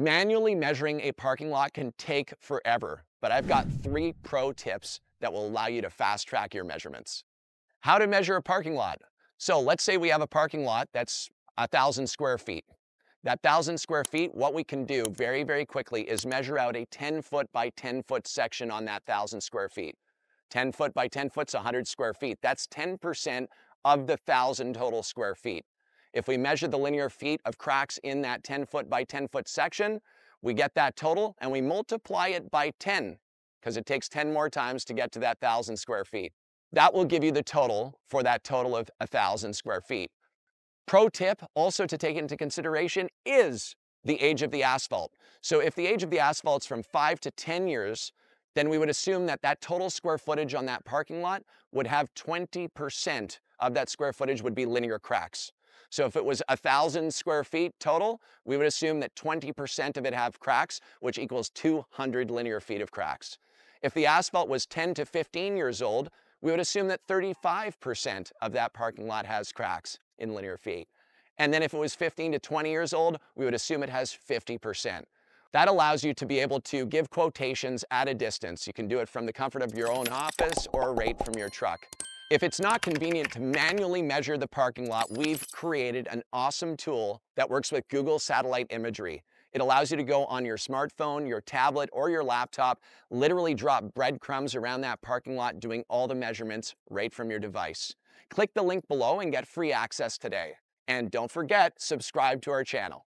Manually measuring a parking lot can take forever, but I've got three pro tips that will allow you to fast track your measurements. How to measure a parking lot. So let's say we have a parking lot that's a 1,000 square feet. That 1,000 square feet, what we can do very, very quickly is measure out a 10 foot by 10 foot section on that 1,000 square feet. 10 foot by 10 foot's 100 square feet. That's 10% of the 1,000 total square feet. If we measure the linear feet of cracks in that 10 foot by 10 foot section, we get that total and we multiply it by 10 because it takes 10 more times to get to that 1,000 square feet. That will give you the total for that total of 1,000 square feet. Pro tip also to take into consideration is the age of the asphalt. So if the age of the asphalt is from 5 to 10 years, then we would assume that that total square footage on that parking lot would have 20% of that square footage would be linear cracks. So if it was 1,000 square feet total, we would assume that 20% of it have cracks, which equals 200 linear feet of cracks. If the asphalt was 10 to 15 years old, we would assume that 35% of that parking lot has cracks in linear feet. And then if it was 15 to 20 years old, we would assume it has 50%. That allows you to be able to give quotations at a distance. You can do it from the comfort of your own office or rate from your truck. If it's not convenient to manually measure the parking lot, we've created an awesome tool that works with Google satellite imagery. It allows you to go on your smartphone, your tablet, or your laptop, literally drop breadcrumbs around that parking lot doing all the measurements right from your device. Click the link below and get free access today. And don't forget, subscribe to our channel.